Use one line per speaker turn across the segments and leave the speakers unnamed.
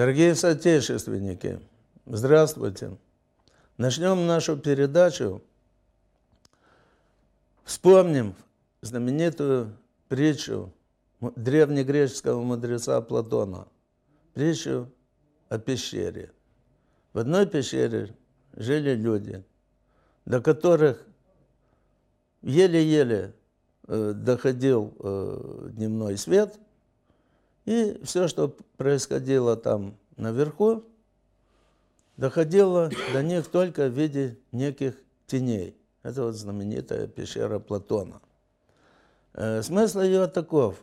Дорогие соотечественники, здравствуйте. Начнем нашу передачу. Вспомним знаменитую притчу древнегреческого мудреца Платона. Притчу о пещере. В одной пещере жили люди, до которых еле-еле э, доходил э, дневной свет – и все, что происходило там наверху, доходило до них только в виде неких теней. Это вот знаменитая пещера Платона. Э, смысл ее таков,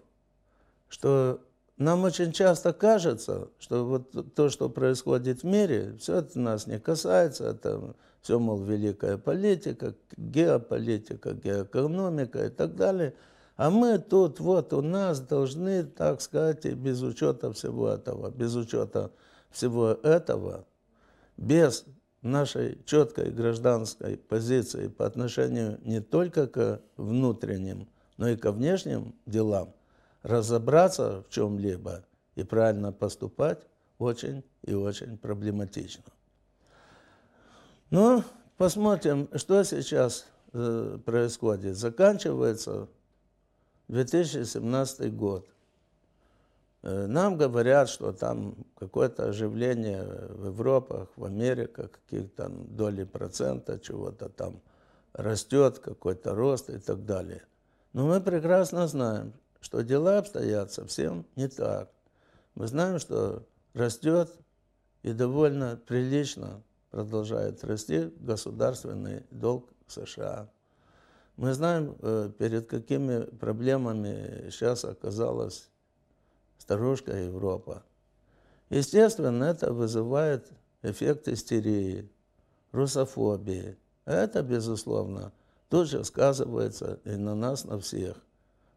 что нам очень часто кажется, что вот то, что происходит в мире, все это нас не касается, это все, мол, великая политика, геополитика, геоэкономика и так далее – а мы тут, вот у нас должны, так сказать, без учета всего этого, без учета всего этого, без нашей четкой гражданской позиции по отношению не только к внутренним, но и ко внешним делам, разобраться в чем-либо и правильно поступать очень и очень проблематично. Ну, посмотрим, что сейчас э, происходит. Заканчивается 2017 год. Э, нам говорят, что там какое-то оживление в Европах, в Америках, каких там доли процента чего-то там растет, какой-то рост и так далее. Но мы прекрасно знаем, что дела обстоят совсем не так. Мы знаем, что растет и довольно прилично продолжает расти государственный долг США. Мы знаем, э, перед какими проблемами сейчас оказалась старушка Европа. Естественно, это вызывает эффект истерии, русофобии. Это, безусловно, тут же сказывается и на нас, на всех.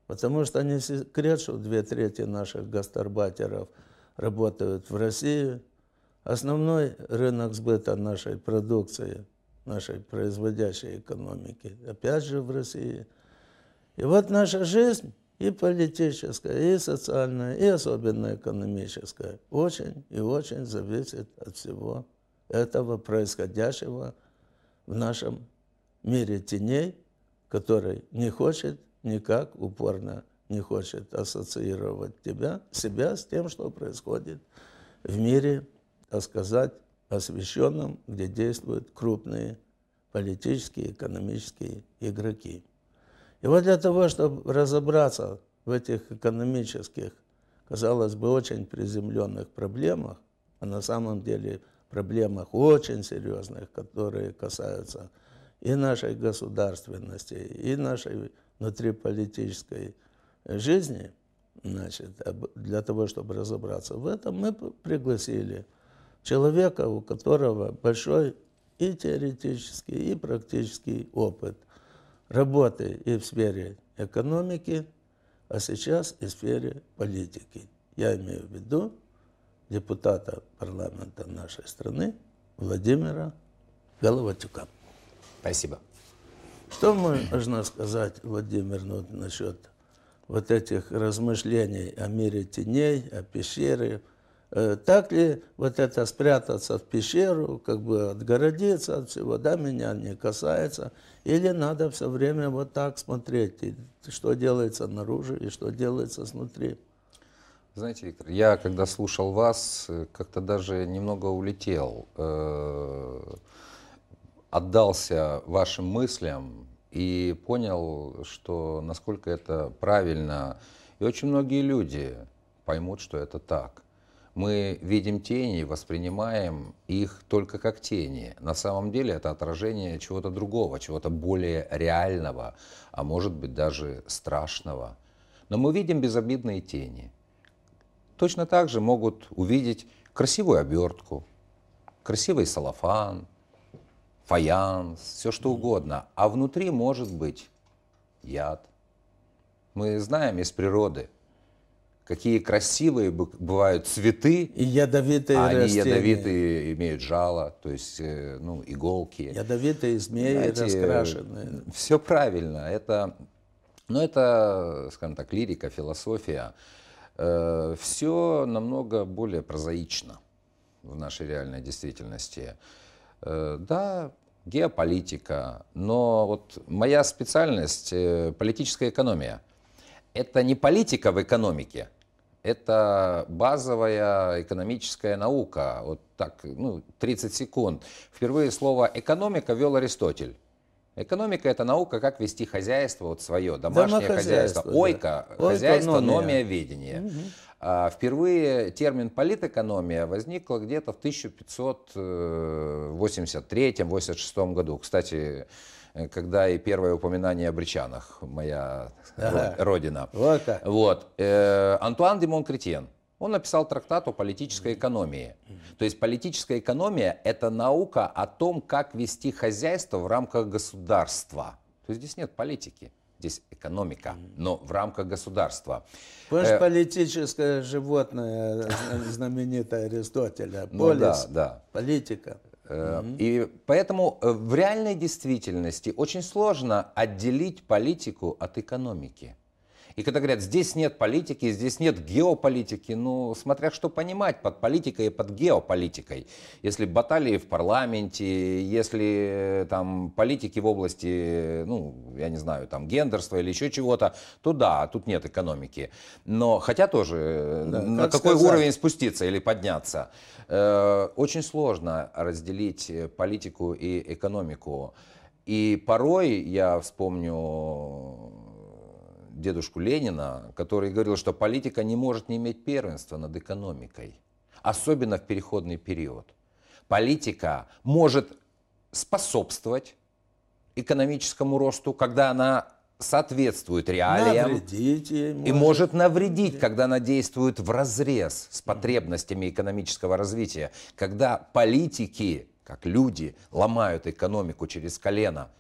Потому что не секрет, что две трети наших гастарбайтеров работают в России. Основной рынок сбыта нашей продукции нашей производящей экономики, опять же в России. И вот наша жизнь и политическая, и социальная, и особенно экономическая, очень и очень зависит от всего этого происходящего в нашем мире теней, который не хочет никак упорно не хочет ассоциировать тебя, себя с тем, что происходит в мире, а сказать освещенном, где действуют крупные политические, экономические игроки. И вот для того, чтобы разобраться в этих экономических, казалось бы, очень приземленных проблемах, а на самом деле проблемах очень серьезных, которые касаются и нашей государственности, и нашей внутриполитической жизни, значит, для того, чтобы разобраться в этом, мы пригласили человека, у которого большой и теоретический, и практический опыт работы и в сфере экономики, а сейчас и в сфере политики. Я имею в виду депутата парламента нашей страны Владимира Головатюка. Спасибо. Что можно сказать, Владимир, ну, насчет вот этих размышлений о мире теней, о пещере, Э, так ли вот это спрятаться в пещеру, как бы отгородиться от всего, да, меня не касается, или надо все время вот так смотреть, что делается наружу и что делается снутри.
Знаете, Виктор, я когда слушал вас, э, как-то даже немного улетел, э, отдался вашим мыслям и понял, что насколько это правильно. И очень многие люди поймут, что это так мы видим тени и воспринимаем их только как тени. На самом деле это отражение чего-то другого, чего-то более реального, а может быть даже страшного. Но мы видим безобидные тени. Точно так же могут увидеть красивую обертку, красивый салафан, фаянс, все что угодно. А внутри может быть яд. Мы знаем из природы, какие красивые бывают цветы. И ядовитые а растения. Они ядовитые, имеют жало, то есть э, ну, иголки. Ядовитые змеи Знаете, раскрашенные. Все правильно. Это, ну, это, скажем так, лирика, философия. Э, Все намного более прозаично в нашей реальной действительности. Э, да, геополитика, но вот моя специальность – политическая экономия. Это не политика в экономике – это базовая экономическая наука. Вот так, ну, 30 секунд. Впервые слово «экономика» вел Аристотель. Экономика – это наука, как вести хозяйство, вот свое, домашнее хозяйство, хозяйство ойка, Ойко, хозяйство, номия, ведение. Угу. А впервые термин политэкономия возникла где-то в 1583-86 году. Кстати, э, когда и первое упоминание о бричанах, моя ага. родина. Вот так. Вот. Э, Антуан де Монкретьен. Он написал трактат о политической экономии. То есть политическая экономия – это наука о том, как вести хозяйство в рамках государства. То есть здесь нет политики здесь экономика, но в рамках государства. Помнишь, э,
политическое животное, знаменитое Аристотеля, полис, ну, да, да.
политика. Э, и поэтому э, в реальной действительности очень сложно отделить политику от экономики. И когда говорят, здесь нет политики, здесь нет геополитики, ну, смотря что понимать под политикой и под геополитикой. Если баталии в парламенте, если э, там политики в области, э, ну, я не знаю, там гендерства или еще чего-то, то да, тут нет экономики. Но хотя тоже э, да, на как какой сказать. уровень спуститься или подняться. Э, очень сложно разделить политику и экономику. И порой я вспомню дедушку Ленина, который говорил, что политика не может не иметь первенства над экономикой, особенно в переходный период. Политика может способствовать экономическому росту, когда она соответствует реалиям
навредить ей, может. и может
навредить, когда она действует в разрез с потребностями экономического развития, когда политики, как люди, ломают экономику через колено –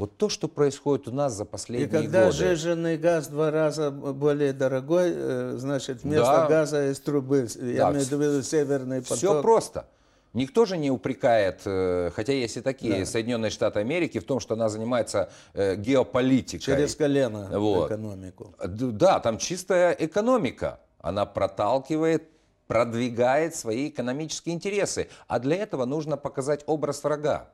вот то, что происходит у нас за последние годы. И когда годы. жиженый
газ два раза более дорогой, э, значит,
вместо да. газа из трубы, я да. имею в виду северный поток. Все просто. Никто же не упрекает, э, хотя есть и такие да. Соединенные Штаты Америки, в том, что она занимается э, геополитикой. Через колено вот. экономику. Да, там чистая экономика. Она проталкивает продвигает свои экономические интересы. А для этого нужно показать образ врага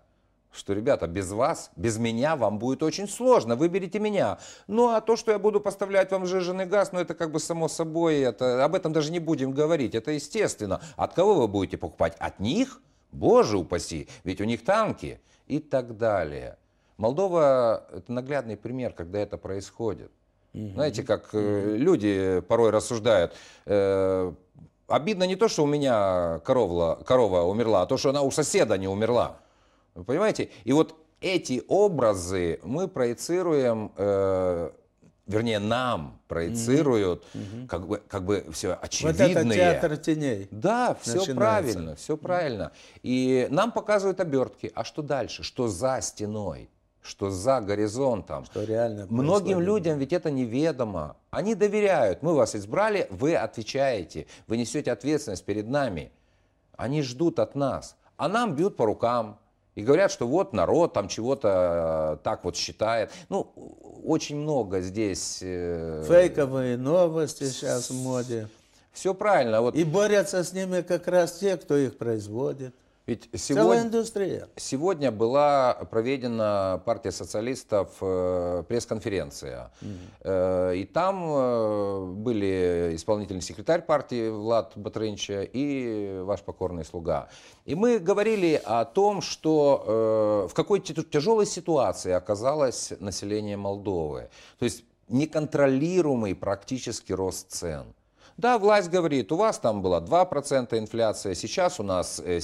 что, ребята, без вас, без меня вам будет очень сложно, выберите меня. Ну, а то, что я буду поставлять вам жиженый газ, ну, это как бы само собой, это, об этом даже не будем говорить, это естественно. От кого вы будете покупать? От них? Боже упаси, ведь у них танки и так далее. Молдова – это наглядный пример, когда это происходит. Знаете, как э, люди порой рассуждают, э, обидно не то, что у меня коровла, корова умерла, а то, что она у соседа не умерла. Вы понимаете? И вот эти образы мы проецируем, э, вернее, нам проецируют, mm-hmm. как, бы, как бы все очевидное. Вот это театр
теней. Да, все начинается. правильно, все правильно.
И нам показывают обертки. А что дальше? Что за стеной? что за горизонтом. Что реально Многим людям ведь это неведомо. Они доверяют. Мы вас избрали, вы отвечаете, вы несете ответственность перед нами. Они ждут от нас. А нам бьют по рукам, и говорят, что вот народ там чего-то э, так вот считает. Ну, очень много здесь... Э,
Фейковые новости сейчас в моде.
Все правильно. Вот. И
борются с ними как раз те, кто их производит.
Ведь сегодня, Целая
индустрия.
Сегодня была проведена партия социалистов э, пресс-конференция. Mm. Э, и там э, были исполнительный секретарь партии Влад Батрынча и ваш покорный слуга. И мы говорили о том, что э, в какой тяжелой ситуации оказалось население Молдовы. То есть неконтролируемый практически рост цен. Да, власть говорит, у вас там была 2% инфляция, сейчас у нас 7%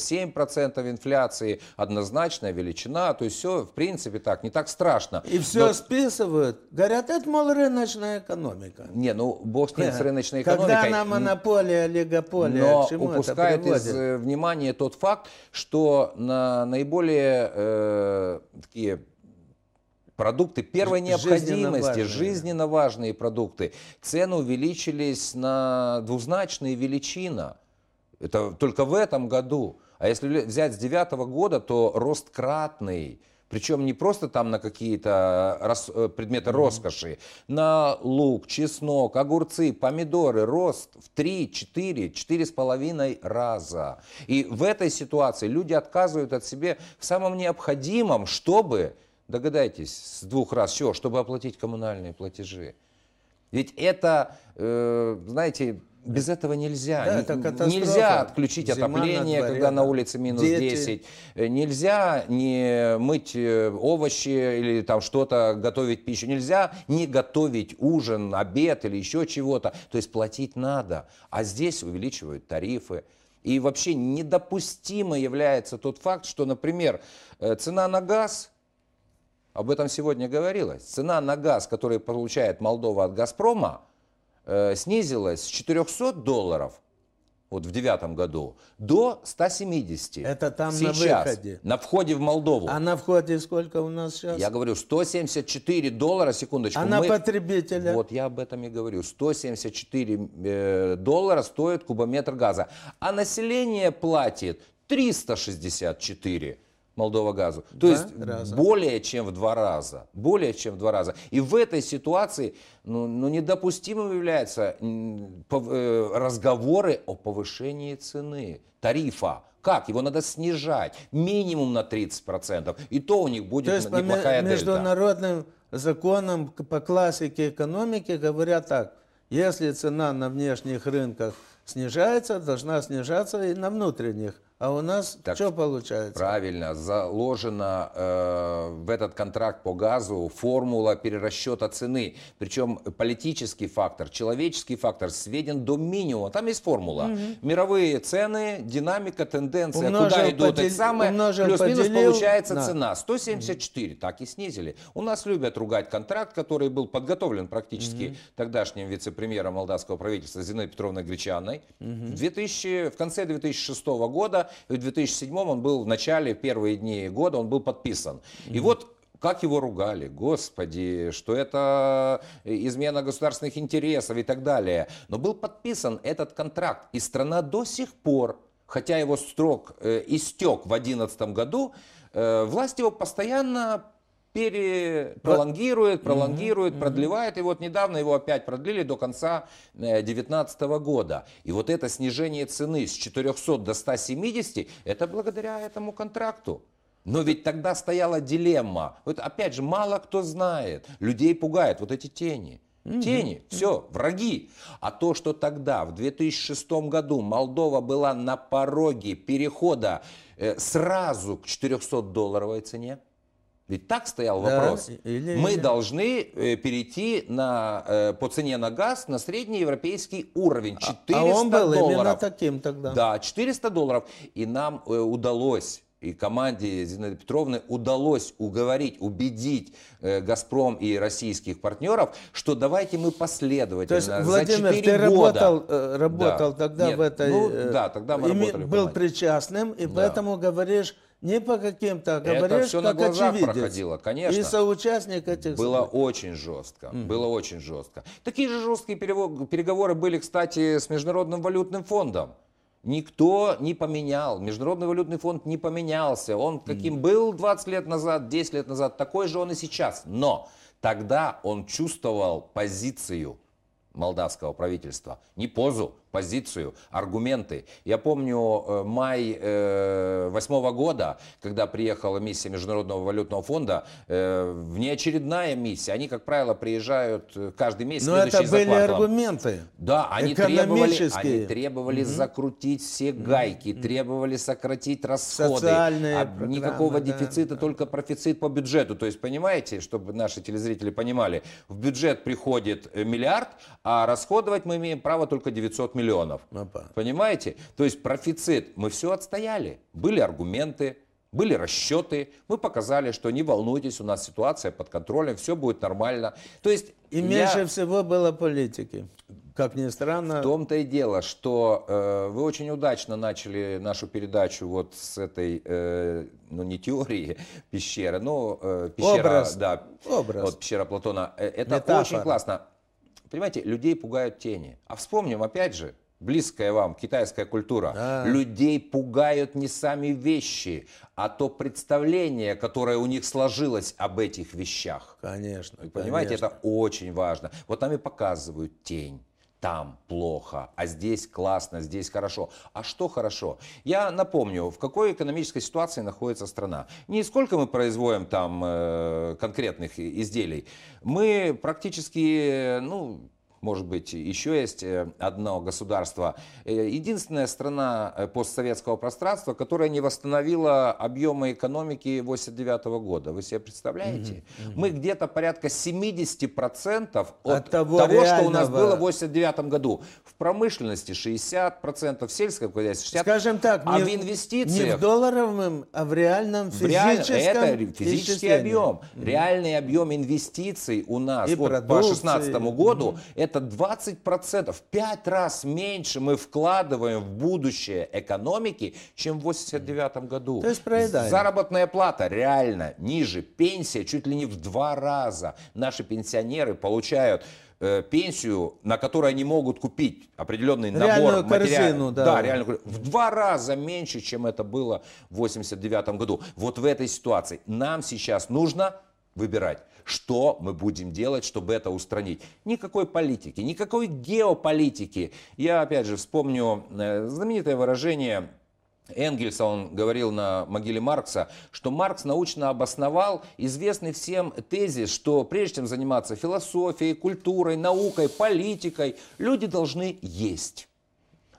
э, инфляции, однозначная величина, то есть все, в принципе, так, не так страшно. И все Но... списывают, говорят, это, мол, рыночная экономика. Не, ну, бог с ним, да. с э, рыночной Когда экономикой. Когда она
монополия, олигополия, Но к упускает из э,
внимания тот факт, что на наиболее э, такие продукты первой необходимости, жизненно важные. жизненно важные продукты, цены увеличились на двузначные величина. Это только в этом году. А если взять с девятого года, то рост кратный. Причем не просто там на какие-то э, рас... Э, предметы mm-hmm. роскоши, на лук, чеснок, огурцы, помидоры, рост в 3, 4, половиной раза. И в этой ситуации люди отказывают от себе в самом необходимом, чтобы Догадайтесь, с двух раз, все, чтобы оплатить коммунальные платежи. Ведь это, э, знаете, без этого нельзя. Да, это катастрофа. нельзя отключить Зима отопление, на когда на улице минус Дети. 10. Э, нельзя не мыть э, овощи или там что-то, готовить пищу. Нельзя не готовить ужин, обед или еще чего-то. То есть платить надо. А здесь увеличивают тарифы. И вообще недопустимо является тот факт, что, например, э, цена на газ – об этом сегодня говорилось. Цена на газ, который получает Молдова от «Газпрома», э, снизилась с 400 долларов вот в девятом году до 170. Это там сейчас, на выходе. На входе в Молдову.
А на входе сколько у нас сейчас? Я
говорю 174 доллара, секундочку. А мы... потребителя? Вот я об этом и говорю. 174 э, доллара стоит кубометр газа. А население платит 364. Молдова газу. То два есть раза. более чем в два раза. Более чем в два раза. И в этой ситуации ну, ну, недопустимым являются э, разговоры о повышении цены, тарифа. Как? Его надо снижать минимум на 30%. И то у них будет то есть неплохая по международным
дельта. законам по классике экономики говорят так. Если цена на внешних рынках снижается, должна снижаться и на внутренних рынках а у нас так, что получается?
Правильно, заложена э, в этот контракт по газу формула перерасчета цены. Причем политический фактор, человеческий фактор сведен до минимума. Там есть формула. Угу. Мировые цены, динамика, тенденция, умножил, куда идут эти самые. Плюс-минус получается на. цена. 174, угу. так и снизили. У нас любят ругать контракт, который был подготовлен практически угу. тогдашним вице-премьером молдавского правительства Зиной Петровной Гречанной. Угу. В, 2000, в конце 2006 года и в 2007 он был в начале, первые дни года он был подписан. Mm-hmm. И вот как его ругали, господи, что это э, измена государственных интересов и так далее. Но был подписан этот контракт, и страна до сих пор, хотя его строк э, истек в 2011 году, э, власть его постоянно перепролонгирует, пролонгирует, mm продлевает. И вот недавно его опять продлили до конца 2019 э, года. И вот это снижение цены с 400 до 170, это благодаря этому контракту. Но ведь тогда стояла дилемма. Вот опять же, мало кто знает. Людей пугают вот эти тени. Тени, угу. все, враги. А то, что тогда, в 2006 году, Молдова была на пороге перехода э, сразу к 400-долларовой цене, ведь так стоял да, вопрос. Или, Мы или. должны э, перейти на, э, по цене на газ на средний европейский уровень. 400 а, а он был долларов. именно
таким тогда.
Да, 400 долларов. И нам э, удалось и команде Зинаиды Петровны удалось уговорить, убедить э, «Газпром» и российских партнеров, что давайте мы последовательно То есть, Владимир, 4 ты года... работал, э, работал да. тогда Нет, в этой... Ну, э, да, тогда мы работали.
Был причастным, и да. поэтому говоришь не по каким-то оговоришь, Это все как на глазах очевидец. проходило, конечно. И соучастник этих Было
событий. очень жестко, mm. было очень жестко. Такие же жесткие переговоры были, кстати, с Международным валютным фондом. Никто не поменял, Международный валютный фонд не поменялся. Он каким mm. был 20 лет назад, 10 лет назад, такой же он и сейчас. Но тогда он чувствовал позицию молдавского правительства, не позу, позицию, аргументы. Я помню э, май э, восьмого э, года, когда приехала миссия Международного валютного фонда, э, внеочередная миссия. Они, как правило, приезжают э, каждый месяц. Но это были кварталом. аргументы. Да, они требовали, они требовали угу. закрутить все гайки, угу. требовали сократить расходы. Социальные а, никакого да, дефицита, да. только профицит по бюджету. То есть, понимаете, чтобы наши телезрители понимали, в бюджет приходит миллиард, а расходовать мы имеем право только 900 миллионов миллионов. Опа. Понимаете? То есть профицит. Мы все отстояли. Были аргументы, были расчеты, мы показали, что не волнуйтесь, у нас ситуация под контролем, все будет нормально. То есть и я... меньше
всего было политики.
Как ни странно. В том-то и дело, что э, вы очень удачно начали нашу передачу вот с этой, э, ну не теории пещеры, но э, пещера, Образ. да, Образ. Вот, пещера Платона. Э, это Метафора. очень классно. Понимаете, людей пугают тени. А вспомним, опять же, близкая вам китайская культура. Да. Людей пугают не сами вещи, а то представление, которое у них сложилось об этих вещах. Конечно. Вы понимаете, конечно. это очень важно. Вот нам и показывают тень там плохо, а здесь классно, здесь хорошо. А что хорошо? Я напомню, в какой экономической ситуации находится страна. Не сколько мы производим там э, конкретных изделий. Мы практически, ну, может быть, еще есть э, одно государство. Э, единственная страна э, постсоветского пространства, которая не восстановила объемы экономики 89 года. Вы себе представляете? Угу, угу. Мы где-то порядка 70% от, от того, того реального... что у нас было в 89 году. В промышленности 60%, в сельском хозяйстве 60%. Скажем так, а не, в инвестициях... Не в
долларовом, эм, а в реальном физическом... Реально, это физический объем. Угу. Реальный
объем инвестиций у нас вот, по 2016 году угу. это это 20%, в 5 раз меньше мы вкладываем в будущее экономики, чем в 89 году. То есть проедаем. Заработная плата реально ниже, пенсия чуть ли не в два раза. Наши пенсионеры получают э, пенсию, на которую они могут купить определенный набор. реальную набор корзину, да. да, реально в два раза меньше, чем это было в 89 году. Вот в этой ситуации нам сейчас нужно выбирать что мы будем делать, чтобы это устранить. Никакой политики, никакой геополитики. Я опять же вспомню э, знаменитое выражение Энгельса. он говорил на могиле Маркса, что Маркс научно обосновал известный всем тезис, что прежде чем заниматься философией, культурой, наукой, политикой, люди должны есть,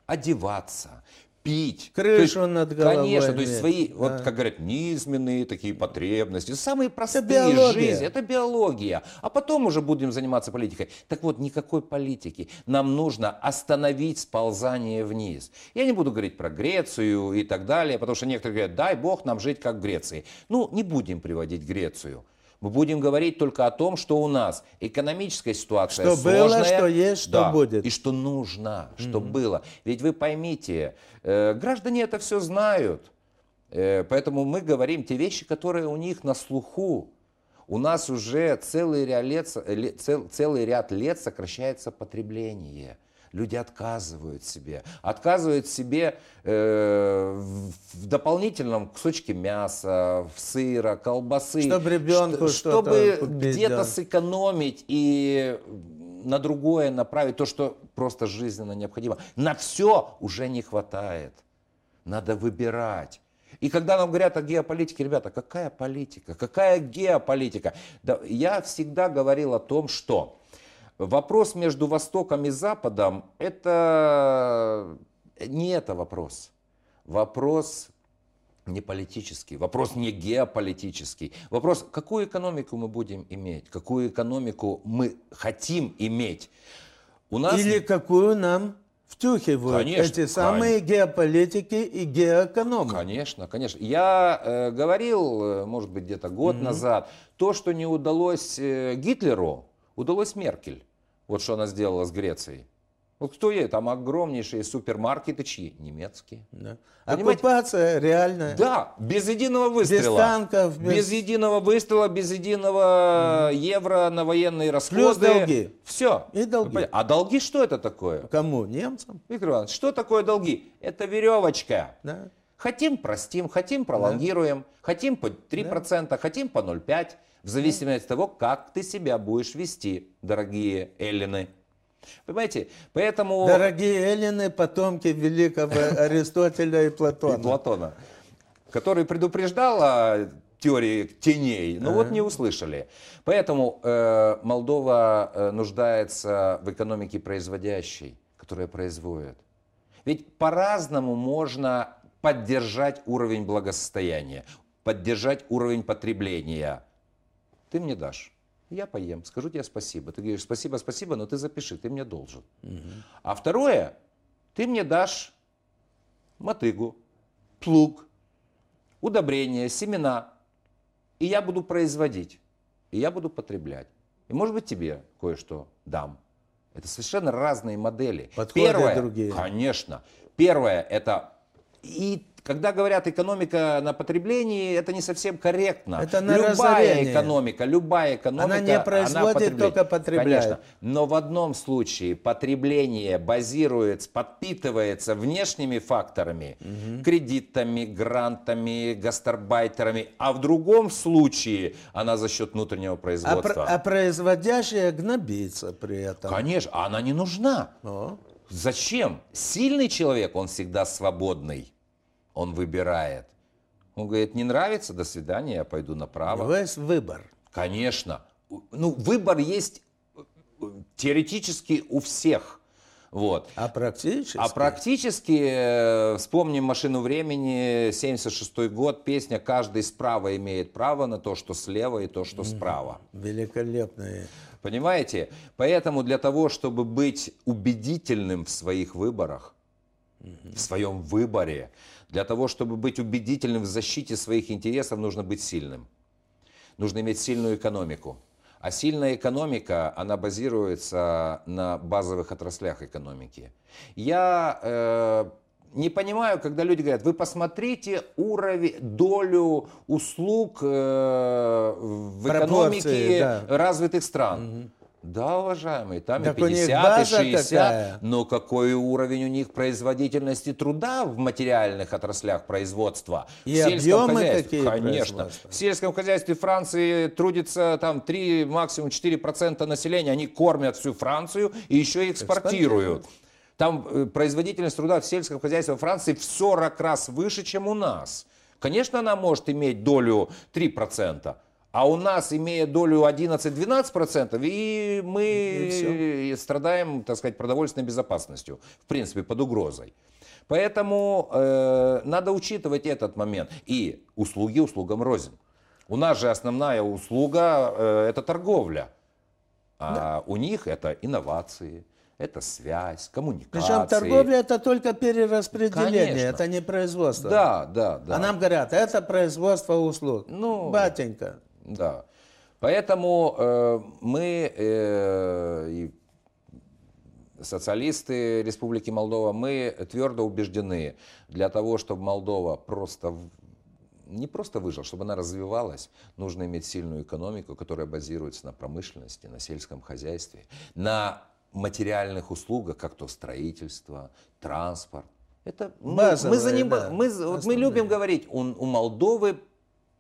одеваться, пить. Крышу есть,
над головой. Конечно, нет. то есть свои, да. вот как
говорят, низменные такие потребности, самые простые это биология. жизни, это биология. А потом уже будем заниматься политикой. Так вот, никакой политики. Нам нужно остановить сползание вниз. Я не буду говорить про Грецию и так далее, потому что некоторые говорят, дай бог нам жить как в Греции. Ну, не будем приводить Грецию. Мы будем говорить только о том, что у нас экономическая ситуация что сложная. Что было, что есть, да, что будет. И что нужно, что mm-hmm. было. Ведь вы поймите, э, граждане это все знают. Э, поэтому мы говорим те вещи, которые у них на слуху. У нас уже целый ряд лет, цел, целый ряд лет сокращается потребление люди отказывают себе. Отказывают себе э, в дополнительном кусочке мяса, в сыра, колбасы. Чтобы ребенку что Чтобы где-то да. сэкономить и на другое направить то, что просто жизненно необходимо. На все уже не хватает. Надо выбирать. И когда нам говорят о геополитике, ребята, какая политика, какая геополитика? Да, я всегда говорил о том, что Вопрос между Востоком и Западом – это не это вопрос. Вопрос не политический, вопрос не геополитический. Вопрос, какую экономику мы будем иметь, какую экономику мы хотим иметь. У нас... Или какую нам втюхивают конечно, эти самые конечно. геополитики и геоэкономы. Конечно, конечно. Я э, говорил, э, может быть, где-то год mm-hmm. назад, то, что не удалось э, Гитлеру, удалось Меркель. Вот что она сделала с Грецией. Вот кто ей там огромнейшие супермаркеты чьи? Немецкие. Да. Понимаете?
Оккупация реальная. Да,
без единого выстрела. Без танков. Без, без единого выстрела, без единого mm. евро на военные расходы. Плюс долги. Все. И долги. А долги что это такое? Кому? Немцам. Виктор Иванович, что такое долги? Это веревочка. Да. Хотим простим, хотим пролонгируем, да. хотим по 3%, да. хотим по 0,5%, в зависимости да. от того, как ты себя будешь вести, дорогие Эллины. Понимаете? Поэтому... Дорогие Эллины, потомки великого Аристотеля и Платона. И Платона, который предупреждал о теории теней, но вот не услышали. Поэтому э, Молдова э, нуждается в экономике производящей, которая производит. Ведь по-разному можно поддержать уровень благосостояния, поддержать уровень потребления. Ты мне дашь. Я поем, скажу тебе спасибо. Ты говоришь, спасибо, спасибо, но ты запиши, ты мне должен. Угу. А второе, ты мне дашь мотыгу, плуг, удобрения, семена. И я буду производить, и я буду потреблять. И может быть тебе кое-что дам. Это совершенно разные модели. Подходы Первое, другие. Конечно. Первое – это и когда говорят экономика на потреблении, это не совсем корректно. Это на любая разорение. экономика, любая экономика, она не производит, она только потребляет. Конечно, но в одном случае потребление базируется, подпитывается внешними факторами, угу. кредитами, грантами, гастарбайтерами, а в другом случае она за счет внутреннего а производства. А, а производящая гнобится при этом. Конечно, а она не нужна. О. Ну. Зачем? Сильный человек, он всегда свободный он выбирает. Он говорит, не нравится, до свидания, я пойду направо. У есть выбор. Конечно. Ну, выбор есть э, теоретически у всех. Вот. А практически? А практически, э, вспомним «Машину времени», 76 год, песня «Каждый справа имеет право на то, что слева и то, что справа». Великолепные. Понимаете? Поэтому для того, чтобы быть убедительным в своих выборах, в своем выборе, для того, чтобы быть убедительным в защите своих интересов, нужно быть сильным. Нужно иметь сильную экономику. А сильная экономика, она базируется на базовых отраслях экономики. Я э, не понимаю, когда люди говорят, вы посмотрите уровень, долю услуг э, в Пропорции, экономике да. развитых стран. Угу. Да, уважаемые, там так и 50, и 60, такая. но какой уровень у них производительности труда в материальных отраслях производства? И в сельском хозяйстве, какие конечно. В сельском хозяйстве Франции трудится там 3, максимум 4% населения, они кормят всю Францию и еще и экспортируют. Там э, производительность труда в сельском хозяйстве Франции в 40 раз выше, чем у нас. Конечно, она может иметь долю 3%, а у нас, имея долю 11-12%, и мы и все. страдаем, так сказать, продовольственной безопасностью, в принципе, под угрозой. Поэтому э, надо учитывать этот момент. И услуги услугам рознь. У нас же основная услуга э, – это торговля. А да. у них это инновации, это связь, коммуникации. Причем торговля это только
перераспределение, Конечно. это не производство.
Да, да, да. А нам говорят, это
производство услуг. Ну, Батенька,
да. Поэтому э, мы, э, и социалисты Республики Молдова, мы твердо убеждены для того, чтобы Молдова просто не просто выжила, чтобы она развивалась, нужно иметь сильную экономику, которая базируется на промышленности, на сельском хозяйстве, на материальных услугах, как то строительство, транспорт. Это Базовые, мы, мы, заним... да, мы, вот мы любим говорить, у, у Молдовы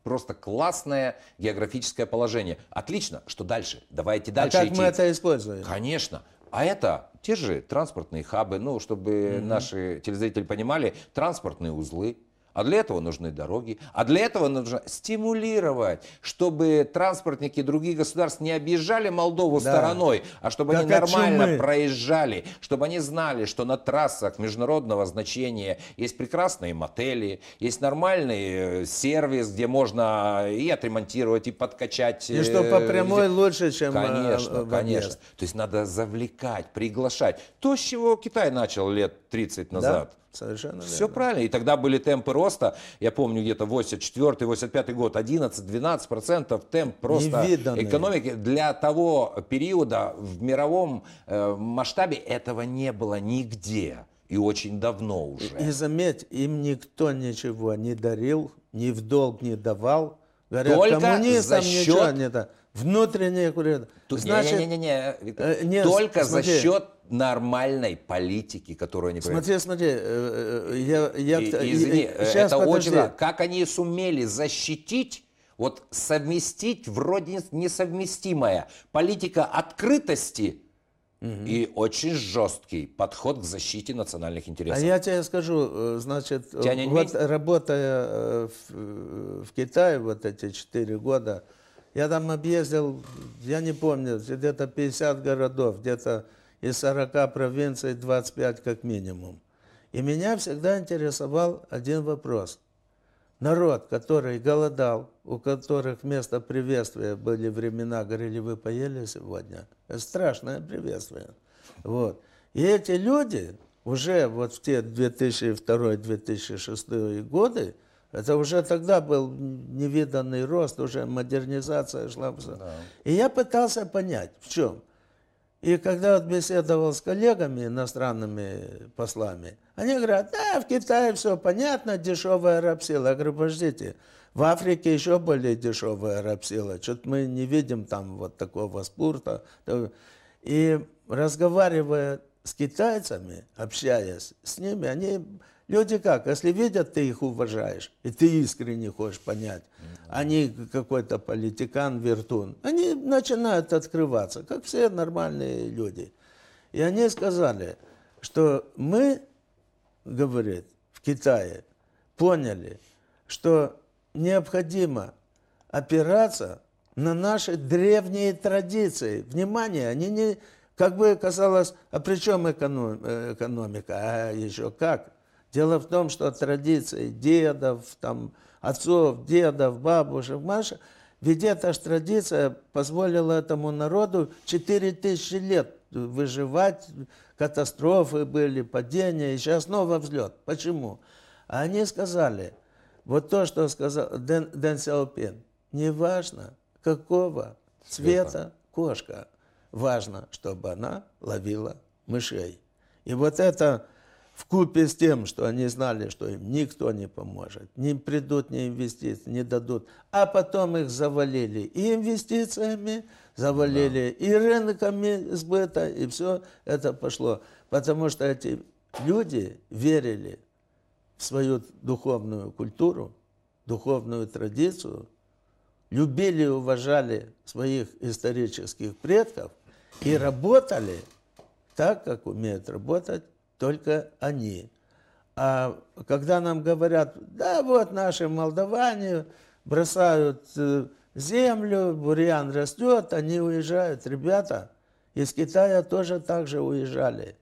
Просто классное географическое положение. Отлично, что дальше? Давайте а дальше. А как идти. мы это используем? Конечно. А это те же транспортные хабы, ну, чтобы угу. наши телезрители понимали, транспортные узлы, а для этого нужны дороги, а для этого нужно стимулировать, чтобы транспортники других государств не объезжали Молдову да. стороной, а чтобы так они нормально мы? проезжали, чтобы они знали, что на трассах международного значения есть прекрасные мотели, есть нормальный э, сервис, где можно и отремонтировать, и подкачать. И что э, по прямой лучше, чем э, Конечно, конечно. То есть надо завлекать, приглашать. То, с чего Китай начал лет 30 назад. Да? Совершенно Все правильно. И тогда были темпы роста, я помню, где-то 84-85 год, 11-12% темп просто Невиданный. экономики. Для того периода в мировом э, масштабе этого не было нигде. И очень давно уже.
И, и заметь, им никто ничего не дарил, ни в долг не давал.
Говорят, Только за счет...
не да внутренняя конкуренция. Значит, не, не, не, не, Виктор, э, нет, только смотри, за счет
нормальной политики, которую они Смотри, смотри, э, э, я, я, и, я извини, сейчас это подожди. очень как они сумели защитить вот совместить вроде несовместимое политика открытости угу. и очень жесткий подход к защите национальных интересов. А я
тебе скажу, значит, вот работая в, в Китае вот эти четыре года, я там объездил, я не помню, где-то 50 городов, где-то из 40 провинций 25 как минимум. И меня всегда интересовал один вопрос. Народ, который голодал, у которых вместо приветствия были времена, говорили, вы поели сегодня. Это страшное приветствие. Вот. И эти люди уже вот в те 2002-2006 годы, это уже тогда был невиданный рост, уже модернизация шла. Да. И я пытался понять, в чем. И когда вот беседовал с коллегами, иностранными послами, они говорят, да, в Китае все понятно, дешевая рабсила. Я говорю, подождите, в Африке еще более дешевая рабсила. Что-то мы не видим там вот такого спорта. И разговаривая с китайцами, общаясь с ними, они Люди как? Если видят, ты их уважаешь, и ты искренне хочешь понять, они а какой-то политикан, вертун. Они начинают открываться, как все нормальные люди. И они сказали, что мы, говорит, в Китае поняли, что необходимо опираться на наши древние традиции. Внимание, они не, как бы казалось, а при чем э, экономика? А еще как? Дело в том, что традиции дедов, там, отцов, дедов, бабушек, Маша, ведь эта же традиция позволила этому народу 4000 лет выживать, катастрофы были, падения, и сейчас снова взлет. Почему? А они сказали, вот то, что сказал Дэн, Дэн Сяопин, неважно, какого цвета, цвета кошка, важно, чтобы она ловила мышей. И вот это в купе с тем, что они знали, что им никто не поможет, не придут ни инвестиции, не дадут, а потом их завалили и инвестициями, завалили да. и рынками сбыта, и все это пошло. Потому что эти люди верили в свою духовную культуру, духовную традицию, любили и уважали своих исторических предков и работали так, как умеют работать только они. А когда нам говорят, да вот наши молдаване бросают э, землю, бурьян растет, они уезжают. Ребята из Китая тоже так же уезжали.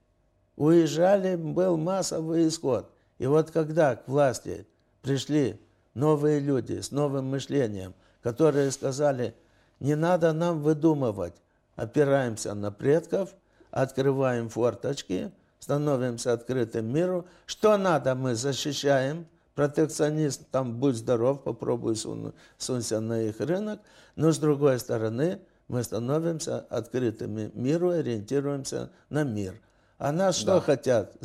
Уезжали, был массовый исход. И вот когда к власти пришли новые люди с новым мышлением, которые сказали, не надо нам выдумывать, опираемся на предков, открываем форточки – становимся открытым миру. Что надо, мы защищаем. Протекционист, там будь здоров, попробуй сун, сунься на их рынок. Но с другой стороны, мы становимся открытыми миру, ориентируемся на мир. А нас да. что хотят?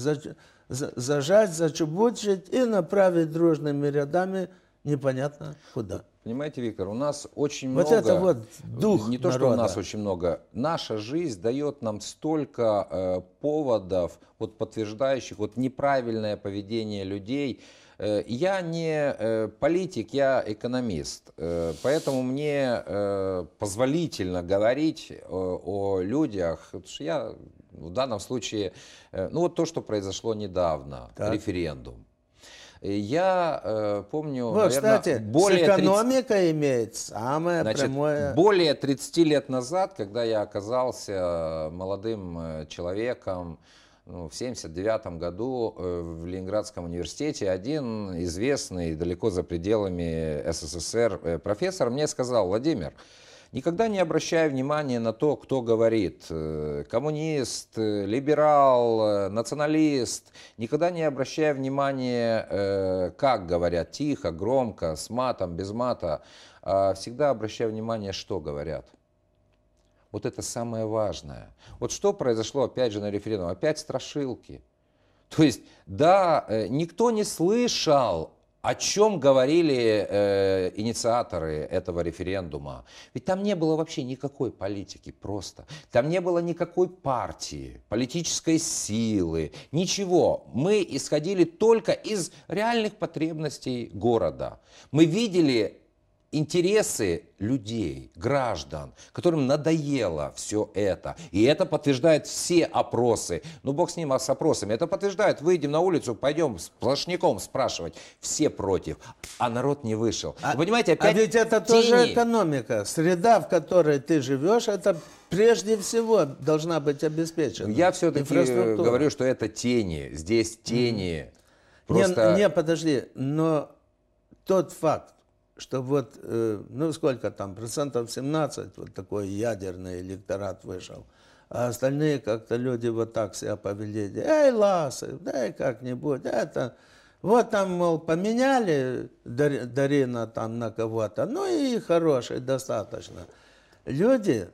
зажать, зачубучить и направить дружными рядами непонятно куда.
Понимаете, Виктор, у нас очень вот много... Вот это вот дух Не то, народа. что у нас очень много. Наша жизнь дает нам столько э, поводов, вот подтверждающих вот неправильное поведение людей. Э, я не э, политик, я экономист. Э, поэтому мне э, позволительно говорить э, о людях. Я в данном случае... Э, ну вот то, что произошло недавно, так. референдум. Э, я э, помню, вот, наверное, кстати, более с экономикой
30... имеет самое Значит, прямое...
Более 30 лет назад, когда я оказался э, молодым э, человеком, ну, в 79 году в Ленинградском университете один известный далеко за пределами СССР профессор мне сказал, Владимир, никогда не обращая внимания на то, кто говорит. Э, коммунист, э, либерал, э, националист. Никогда не обращая внимания, как говорят, тихо, громко, с матом, без мата. А всегда обращая внимание, что говорят. Вот это самое важное. Вот что произошло опять же на референдуме? Опять страшилки. То есть, да, никто не слышал о чем говорили э, инициаторы этого референдума? Ведь там не было вообще никакой политики просто. Там не было никакой партии, политической силы, ничего. Мы исходили только из реальных потребностей города. Мы видели интересы людей, граждан, которым надоело все это. И это подтверждает все опросы. Ну, бог с ним, а с опросами. Это подтверждает. Выйдем на улицу, пойдем сплошняком спрашивать. Все против. А народ не вышел. А, Вы понимаете, а опять А ведь это тени. тоже
экономика. Среда, в которой ты живешь, это прежде всего должна быть обеспечена. Я все-таки говорю,
что это тени. Здесь тени. Mm. Просто... Не, не,
подожди, но тот факт, чтобы вот, э, ну сколько там, процентов 17 вот такой ядерный электорат вышел, а остальные как-то люди вот так себя повели. Эй, Ласы, дай как-нибудь, это... Вот там, мол, поменяли Дарина там на кого-то, ну и хороший достаточно. Люди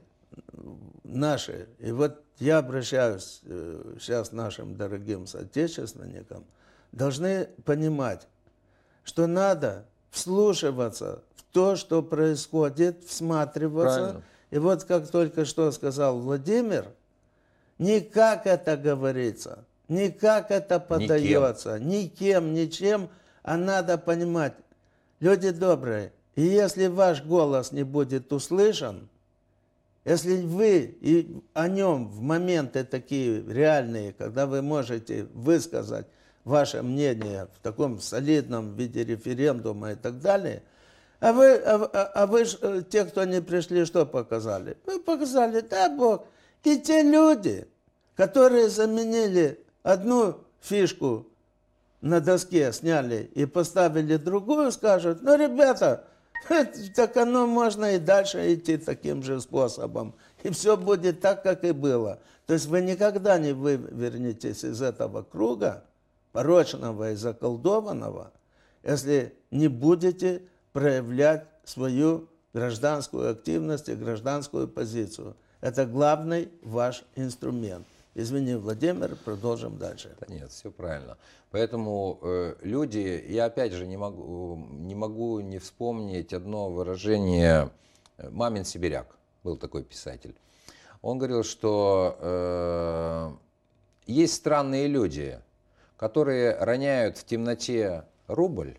наши, и вот я обращаюсь э, сейчас нашим дорогим соотечественникам, должны понимать, что надо вслушиваться в то, что происходит, всматриваться. Правильно. И вот как только что сказал Владимир, никак это говорится, никак это подается, никем, никем ничем, а надо понимать, люди добрые, и если ваш голос не будет услышан, если вы и о нем в моменты такие реальные, когда вы можете высказать, ваше мнение в таком солидном виде референдума и так далее. А вы, а, а, а вы ж, э, те, кто не пришли, что показали? Вы ну, показали, да, Бог. И те люди, которые заменили одну фишку на доске, сняли и поставили другую, скажут, ну, ребята, так оно можно и дальше идти таким же способом. И все будет так, как и было. То есть вы никогда не вывернетесь из этого круга, порочного и заколдованного, если не будете проявлять свою гражданскую активность и гражданскую позицию. Это главный ваш инструмент. Извини, Владимир,
продолжим дальше. Да нет, все правильно. Поэтому э, люди, я опять же не могу, не могу не вспомнить одно выражение э, «мамин сибиряк», был такой писатель. Он говорил, что э, есть странные люди – которые роняют в темноте рубль,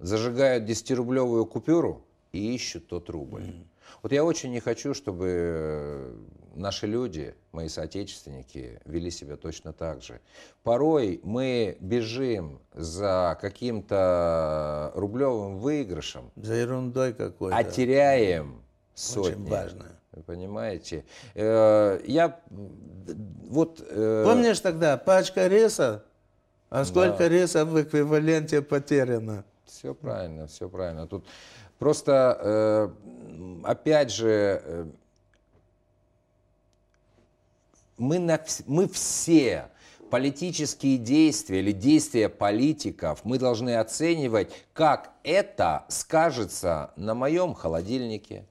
зажигают 10-рублевую купюру и ищут тот рубль. Mm-hmm. Вот я очень не хочу, чтобы э, наши люди, мои соотечественники, вели себя точно так же. Порой мы бежим за каким-то рублевым выигрышем.
За ерундой какой-то. А теряем
сотни. Очень важно. Вы понимаете? Э, я вот... Э, Помнишь
тогда пачка риса а сколько да. рейсов в эквиваленте потеряно? Все
правильно, все правильно. Тут просто, э, опять же, э, мы, на, мы все политические действия или действия политиков мы должны оценивать, как это скажется на моем холодильнике,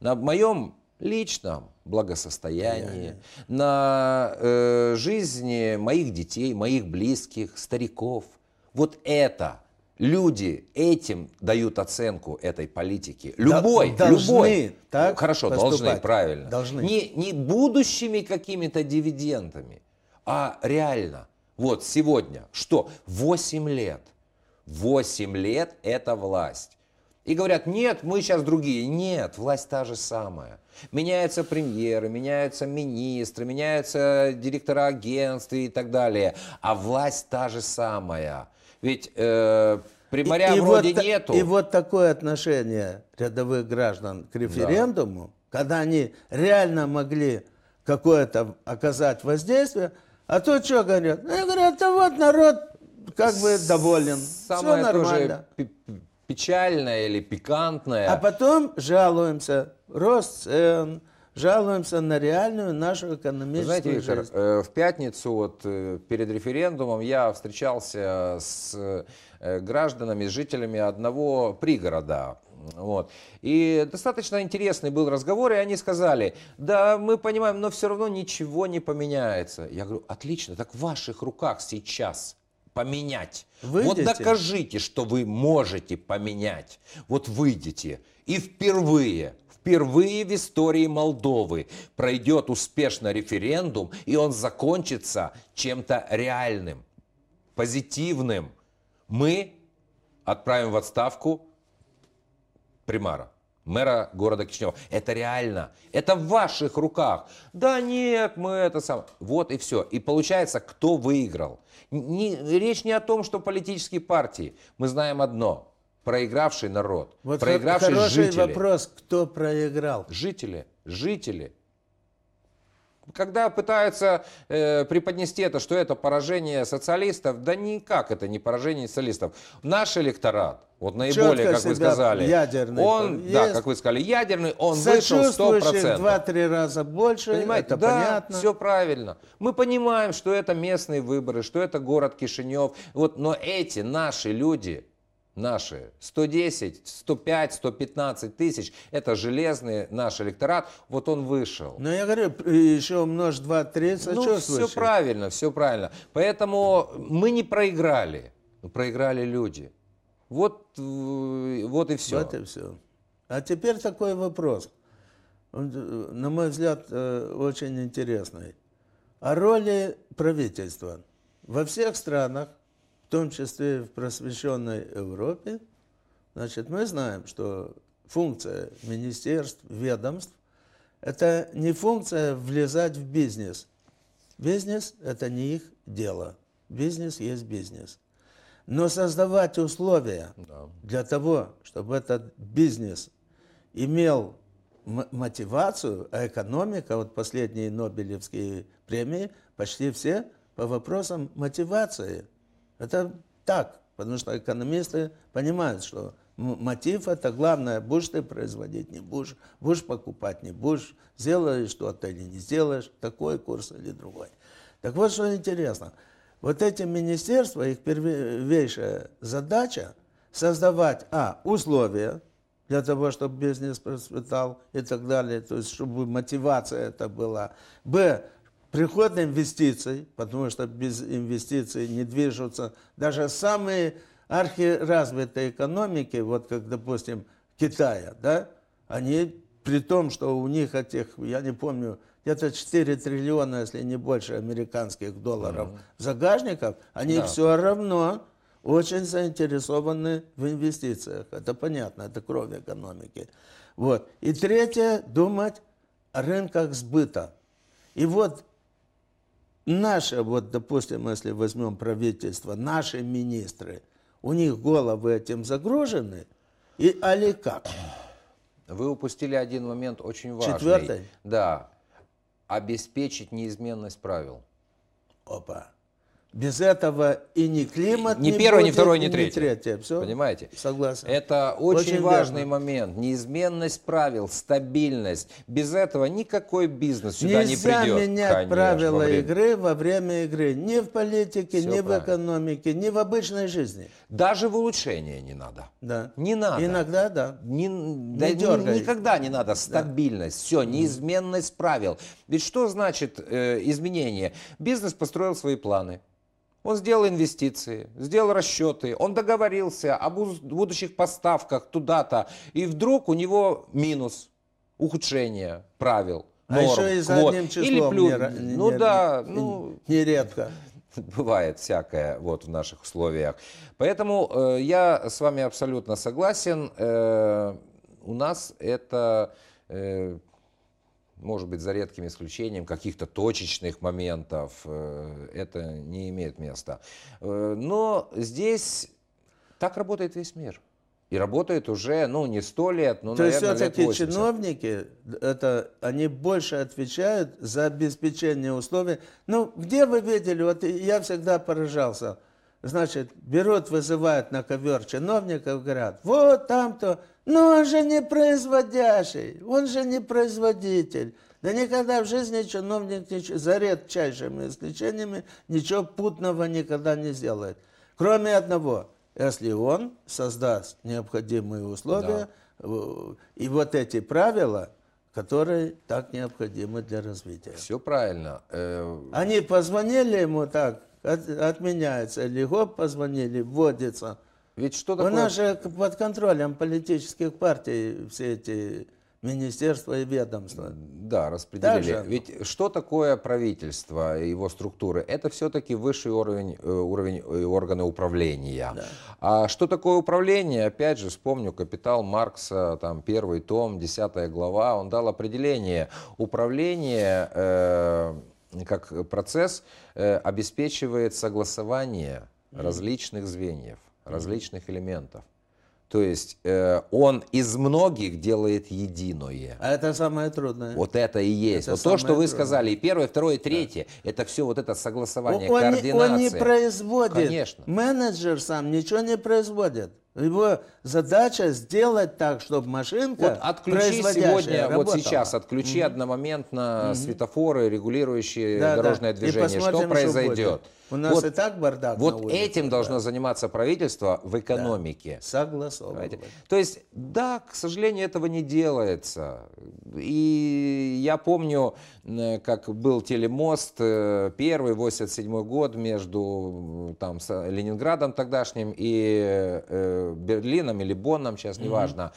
на моем личном благосостоянии, yeah. на э, жизни моих детей, моих близких, стариков. Вот это люди этим дают оценку этой политики Любой, должны, любой. Так ну, хорошо, поступать. должны, правильно. Должны. Не, не будущими какими-то дивидендами, а реально. Вот сегодня что? 8 лет. 8 лет это власть. И говорят, нет, мы сейчас другие. Нет, власть та же самая. Меняются премьеры, меняются министры, меняются директора агентств и так далее. А власть та же самая. Ведь э, примаря и, и вроде вот, нету. И
вот такое отношение рядовых граждан к референдуму, да. когда они реально могли какое-то оказать воздействие, а тут что говорят? Они говорят, да вот народ как бы доволен. Самое Все нормально. Тоже печальное
или пикантное. А
потом жалуемся. Рост цен, жалуемся на реальную нашу экономическую Знаете, Виктор, жизнь.
Э, в пятницу вот э, перед референдумом я встречался с э, гражданами, с жителями одного пригорода. Вот. И достаточно интересный был разговор, и они сказали, да, мы понимаем, но все равно ничего не поменяется. Я говорю, отлично, так в ваших руках сейчас – поменять. Выйдете? Вот докажите, что вы можете поменять. Вот выйдите. И впервые, впервые в истории Молдовы пройдет успешно референдум, и он закончится чем-то реальным, позитивным. Мы отправим в отставку примара мэра города Кишинева. Это реально. Это в ваших руках. Да нет, мы это сам. Вот и все. И получается, кто выиграл. Не, речь не о том, что политические партии. Мы знаем одно. Проигравший народ. Вот проигравший хороший жители. вопрос,
кто проиграл.
Жители. Жители. Когда пытаются э, преподнести это, что это поражение социалистов, да никак это не поражение социалистов. Наш электорат, вот наиболее, Четко как вы сказали, ядерный, он, есть, да, как вы сказали, ядерный, он вышел 100%. два-три раза больше, Понимаете? это да, понятно. все правильно. Мы понимаем, что это местные выборы, что это город Кишинев, вот, но эти наши люди, наши 110, 105, 115 тысяч, это железный наш электорат, вот он вышел. Ну я
говорю, еще умножь 2, 30, а ну, а все
правильно, все правильно. Поэтому мы не проиграли, ну, проиграли люди. Вот, э, вот и все. Вот и все.
А теперь такой вопрос, э, на мой взгляд, э, очень интересный. О а роли правительства. Во всех странах в том числе в просвещенной Европе, значит, мы знаем, что функция министерств, ведомств – это не функция влезать в бизнес. Бизнес – это не их дело. Бизнес есть бизнес. Но создавать условия для того, чтобы этот бизнес имел мотивацию, а экономика, вот последние Нобелевские премии, почти все по вопросам мотивации – это так, потому что экономисты понимают, что мотив это главное, будешь ты производить, не будешь, будешь покупать, не будешь, сделаешь что-то или не сделаешь, такой курс или другой. Так вот, что интересно, вот эти министерства, их первейшая задача создавать, а, условия для того, чтобы бизнес процветал и так далее, то есть, чтобы мотивация это была, б, Приход инвестиций, потому что без инвестиций не движутся даже самые архиразвитые экономики, вот как, допустим, Китая, да, они при том, что у них этих, я не помню, где-то 4 триллиона, если не больше, американских долларов mm-hmm. загажников, они да. все равно очень заинтересованы в инвестициях. Это понятно, это кровь экономики. Вот. И третье, думать о рынках сбыта. И вот Наше, вот, допустим, если возьмем правительство, наши министры, у них головы этим загружены, и али
как? Вы упустили один момент очень важный. Четвертый? Да. Обеспечить неизменность правил. Опа.
Без этого
и не климат,
ни, ни первое, будет, ни второе, ни третье.
третье. Все? Понимаете? Согласен. Это очень, очень важный верно. момент. Неизменность правил, стабильность. Без этого никакой бизнес сюда Нельзя не придет. Нельзя менять конечно, правила во
игры во время игры. Ни в политике, Все ни правильно. в
экономике, ни в обычной жизни. Даже в улучшение не надо. Да. Не надо. Иногда, да. Не, не да дергай. Никогда не надо. Стабильность. Да. Все, неизменность правил. Ведь что значит э, изменение? Бизнес построил свои планы. Он сделал инвестиции, сделал расчеты, он договорился о будущих поставках туда-то, и вдруг у него минус, ухудшение правил. А норм, а еще и задним числом Или плюс, не, ну не, да, ну нередко бывает всякое вот в наших условиях. Поэтому э, я с вами абсолютно согласен. Э, у нас это э, может быть, за редким исключением каких-то точечных моментов, э, это не имеет места. Э, но здесь так работает весь мир. И работает уже, ну, не сто лет, но, То наверное, есть все-таки
чиновники, это, они больше отвечают за обеспечение условий. Ну, где вы видели, вот я всегда поражался – значит, берут, вызывают на ковер чиновников, говорят, вот там-то, но он же не производящий, он же не производитель. Да никогда в жизни чиновник, за редчайшими исключениями, ничего путного никогда не сделает. Кроме одного, если он создаст необходимые условия, да. Э, и вот эти правила, которые так необходимы для развития. Все правильно. Э, Они позвонили ему так, от, отменяется. Или гоп позвонили, вводится. Ведь что такое? У нас же под контролем политических партий все эти министерства и ведомства. Да, распределили. Также?
Ведь что такое правительство и его структуры? Это все-таки высший уровень, э, уровень э, органа управления. Да. А что такое управление? Опять же, вспомню «Капитал Маркса», там первый том, десятая глава, он дал определение. Управление... Э, как э, процесс э, обеспечивает согласование различных звеньев, различных элементов. То есть э, он из многих делает единое.
А это самое трудное. Вот это и есть. Это вот то, что вы сказали,
и первое, второе, третье, да. это все вот это согласование, он, координация. Не, он не производит.
Конечно. Менеджер сам ничего не производит. Его задача сделать так, чтобы машинка вот отключи сегодня, работала. вот сейчас отключи mm-hmm.
одномоментно mm-hmm. светофоры, регулирующие да, дорожное да. движение. Что произойдет? будет. У нас вот,
и так бардак. Вот
улице, этим да. должно заниматься правительство в экономике. Да. Согласовывать. То есть, да, к сожалению, этого не делается. И я помню, как был телемост э, первый, 87 год, между там, э, Ленинградом тогдашним и э, Берлином или Бонном, сейчас mm-hmm.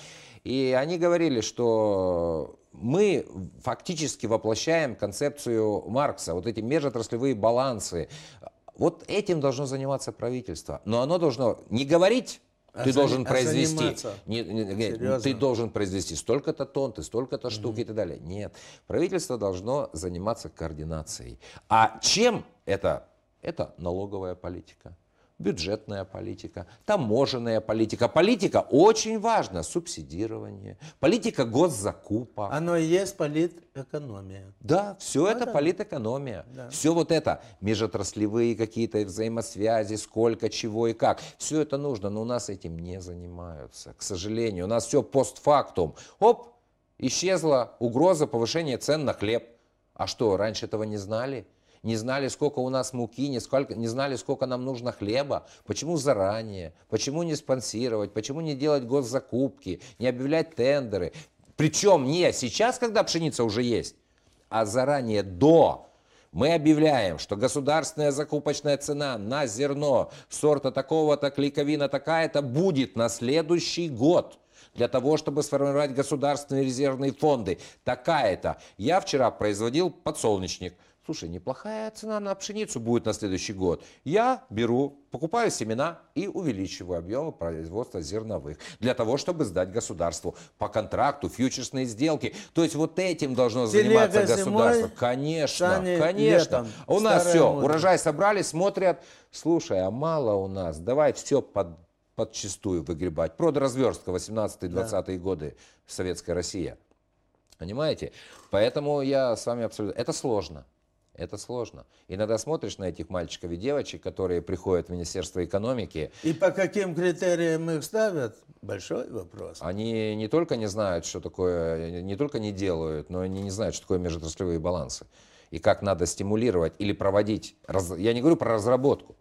И они говорили, что мы фактически воплощаем концепцию Маркса, вот эти межотраслевые балансы, вот этим должно заниматься правительство. Но оно должно не говорить, а ты за, должен а произвести, не, не, ну, ты должен произвести столько-то тонн, ты столько-то штук mm-hmm. и так далее. Нет, правительство должно заниматься координацией. А чем это? Это налоговая политика бюджетная политика, таможенная политика. Политика очень важна, субсидирование, политика госзакупа. Оно и есть
политэкономия.
Да, все ну, это политэкономия. Да. Все вот это, межотраслевые какие-то взаимосвязи, сколько, чего и как. Все это нужно, но у нас этим не занимаются, к сожалению. У нас все постфактум. Оп, исчезла угроза повышения цен на хлеб. А что, раньше этого не знали? не знали, сколько у нас муки, не, сколько, не знали, сколько нам нужно хлеба. Почему заранее? Почему не спонсировать? Почему не делать госзакупки, не объявлять тендеры? Причем не сейчас, когда пшеница уже есть, а заранее до мы объявляем, что государственная закупочная цена на зерно сорта такого-то, клейковина такая-то будет на следующий год для того, чтобы сформировать государственные резервные фонды. Такая-то. Я вчера производил подсолнечник – слушай, неплохая цена на пшеницу будет на следующий год. Я беру, покупаю семена и увеличиваю объемы производства зерновых для того, чтобы сдать государству по контракту, фьючерсные сделки. То есть вот этим должно Телега заниматься государство. Зимой, конечно, конечно. Летом, у нас все, мудрость. урожай собрали, смотрят, слушай, а мало у нас, давай все под подчистую выгребать. Продразверстка 18-20 да. годы Советская Россия. Понимаете? Поэтому я с вами абсолютно... Это сложно. Это сложно. Иногда смотришь на этих мальчиков и девочек, которые приходят в Министерство экономики. И
по каким критериям их ставят? Большой вопрос.
Они не только не знают, что такое, не только не делают, но они не знают, что такое межотраслевые балансы. И как надо стимулировать или проводить. я не говорю про разработку.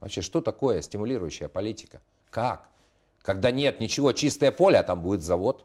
Вообще, что такое стимулирующая политика? Как? Когда нет ничего, чистое поле, а там будет завод.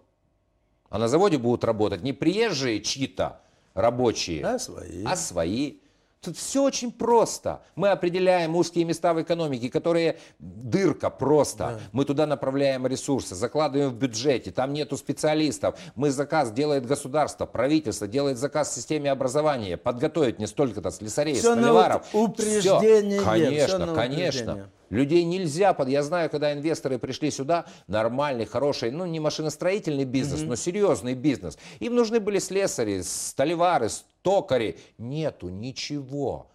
А на заводе будут работать не приезжие чьи-то, рабочие, а свои. А свои. Тут все очень просто. Мы определяем узкие места в экономике, которые дырка просто. Да. Мы туда направляем ресурсы, закладываем в бюджете, там нету специалистов. Мы заказ делает государство, правительство делает заказ системе образования, подготовить не столько-то слесарей, все столеваров. На вот упреждение. Все. Конечно, все на конечно. Упреждение. Людей нельзя под... Я знаю, когда инвесторы пришли сюда, нормальный, хороший, ну не машиностроительный бизнес, mm-hmm. но серьезный бизнес. Им нужны были слесари, столевары, стокари. Нету ничего.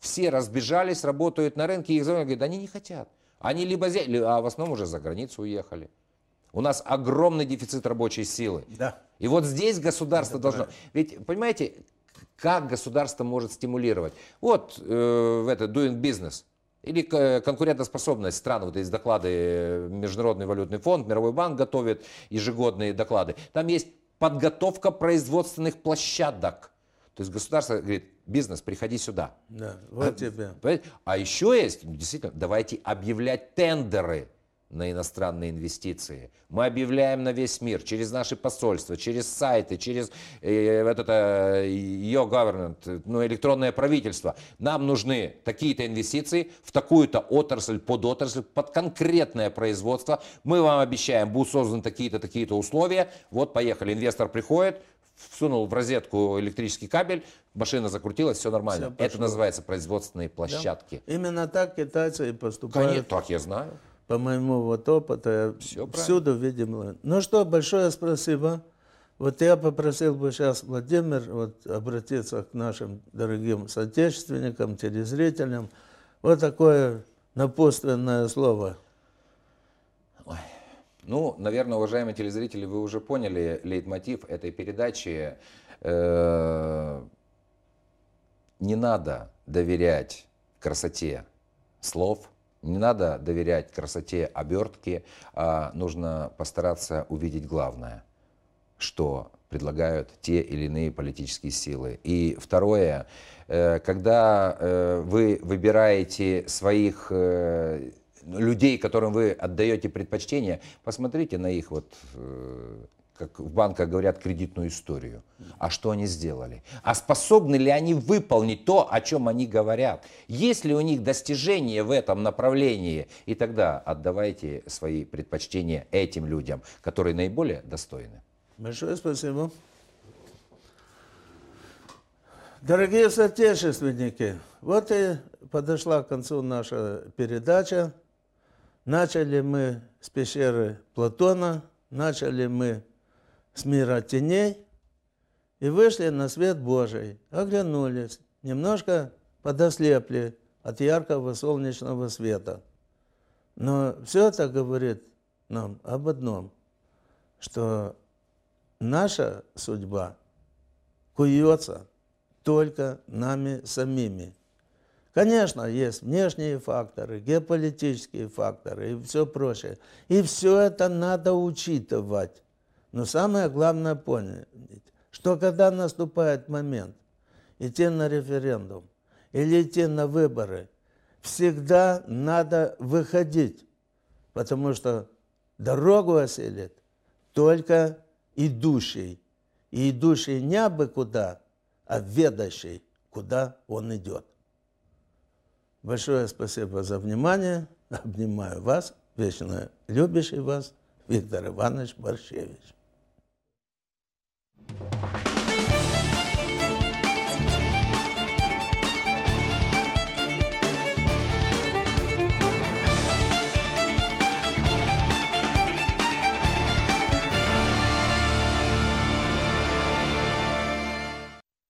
Все разбежались, работают на рынке, их звонят, говорят, они не хотят. Они либо здесь, а в основном уже за границу уехали. У нас огромный дефицит рабочей силы. Да. И вот здесь государство Это должно... Да. Ведь, понимаете, как государство может стимулировать? Вот э, в этот doing business – или э, конкурентоспособность стран, вот есть доклады, э, Международный валютный фонд, Мировой банк готовит ежегодные доклады. Там есть подготовка производственных площадок. То есть государство говорит, бизнес, приходи сюда.
Да, вот а, тебе.
А еще есть, действительно, давайте объявлять тендеры на иностранные инвестиции. Мы объявляем на весь мир, через наши посольства, через сайты, через э, вот это э, ее government, ну, электронное правительство. Нам нужны такие-то инвестиции в такую-то отрасль, под отрасль, под конкретное производство. Мы вам обещаем, будут созданы такие-то, такие-то условия. Вот, поехали. Инвестор приходит, всунул в розетку электрический кабель, машина закрутилась, все нормально. Все Это называется производственные площадки. Да.
Именно так китайцы и поступают. Конечно, так я знаю по моему вот опыту, я Все всюду видим. Ну что, большое спасибо. Вот я попросил бы сейчас Владимир вот, обратиться к нашим дорогим соотечественникам, телезрителям. Вот такое напутственное слово.
Ой. Ну, наверное, уважаемые телезрители, вы уже поняли лейтмотив этой передачи. Э -э не надо доверять красоте слов, не надо доверять красоте обертки, а нужно постараться увидеть главное, что предлагают те или иные политические силы. И второе, э, когда э, вы выбираете своих э, людей, которым вы отдаете предпочтение, посмотрите на их вот как в банках говорят, кредитную историю. А что они сделали? А способны ли они выполнить то, о чем они говорят? Есть ли у них достижения в этом направлении? И тогда отдавайте свои предпочтения этим людям, которые наиболее
достойны. Большое спасибо. Дорогие соотечественники, вот и подошла к концу наша передача. Начали мы с пещеры Платона, начали мы с мира теней и вышли на свет Божий, оглянулись, немножко подослепли от яркого солнечного света. Но все это говорит нам об одном, что наша судьба куется только нами самими. Конечно, есть внешние факторы, геополитические факторы и все прочее. И все это надо учитывать. Но самое главное понять, что когда наступает момент идти на референдум или идти на выборы, всегда надо выходить, потому что дорогу осилит только идущий. И идущий не абы куда, а ведущий куда он идет. Большое спасибо за внимание. Обнимаю вас, вечно любящий вас, Виктор Иванович Борщевич. Thank you.